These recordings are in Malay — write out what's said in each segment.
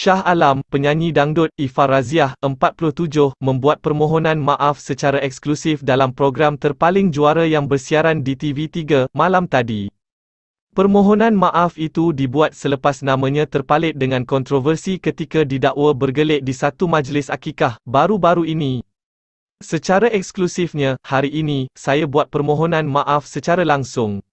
Shah Alam, penyanyi dangdut Ifar Raziah, 47, membuat permohonan maaf secara eksklusif dalam program terpaling juara yang bersiaran di TV3 malam tadi. Permohonan maaf itu dibuat selepas namanya terpalit dengan kontroversi ketika didakwa bergelik di satu majlis akikah baru-baru ini. Secara eksklusifnya, hari ini, saya buat permohonan maaf secara langsung.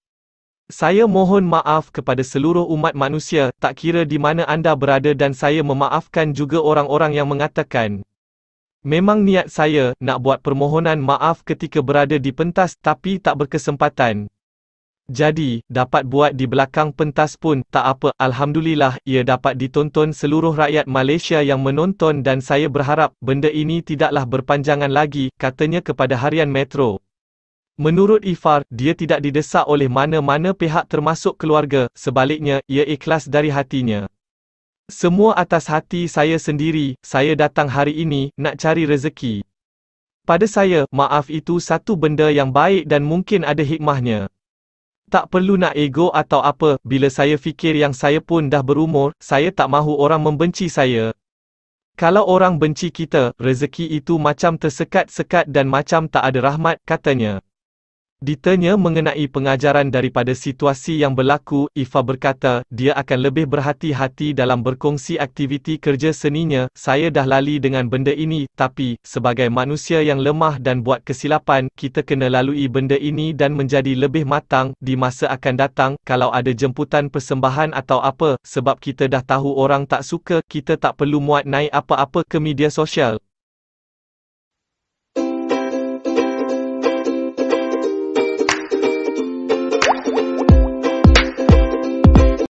Saya mohon maaf kepada seluruh umat manusia, tak kira di mana anda berada dan saya memaafkan juga orang-orang yang mengatakan. Memang niat saya nak buat permohonan maaf ketika berada di pentas tapi tak berkesempatan. Jadi, dapat buat di belakang pentas pun tak apa. Alhamdulillah, ia dapat ditonton seluruh rakyat Malaysia yang menonton dan saya berharap benda ini tidaklah berpanjangan lagi, katanya kepada Harian Metro. Menurut Ifar, dia tidak didesak oleh mana-mana pihak termasuk keluarga, sebaliknya, ia ikhlas dari hatinya. Semua atas hati saya sendiri, saya datang hari ini, nak cari rezeki. Pada saya, maaf itu satu benda yang baik dan mungkin ada hikmahnya. Tak perlu nak ego atau apa, bila saya fikir yang saya pun dah berumur, saya tak mahu orang membenci saya. Kalau orang benci kita, rezeki itu macam tersekat-sekat dan macam tak ada rahmat, katanya. Ditanya mengenai pengajaran daripada situasi yang berlaku, Ifa berkata, dia akan lebih berhati-hati dalam berkongsi aktiviti kerja seninya, saya dah lali dengan benda ini, tapi, sebagai manusia yang lemah dan buat kesilapan, kita kena lalui benda ini dan menjadi lebih matang, di masa akan datang, kalau ada jemputan persembahan atau apa, sebab kita dah tahu orang tak suka, kita tak perlu muat naik apa-apa ke media sosial.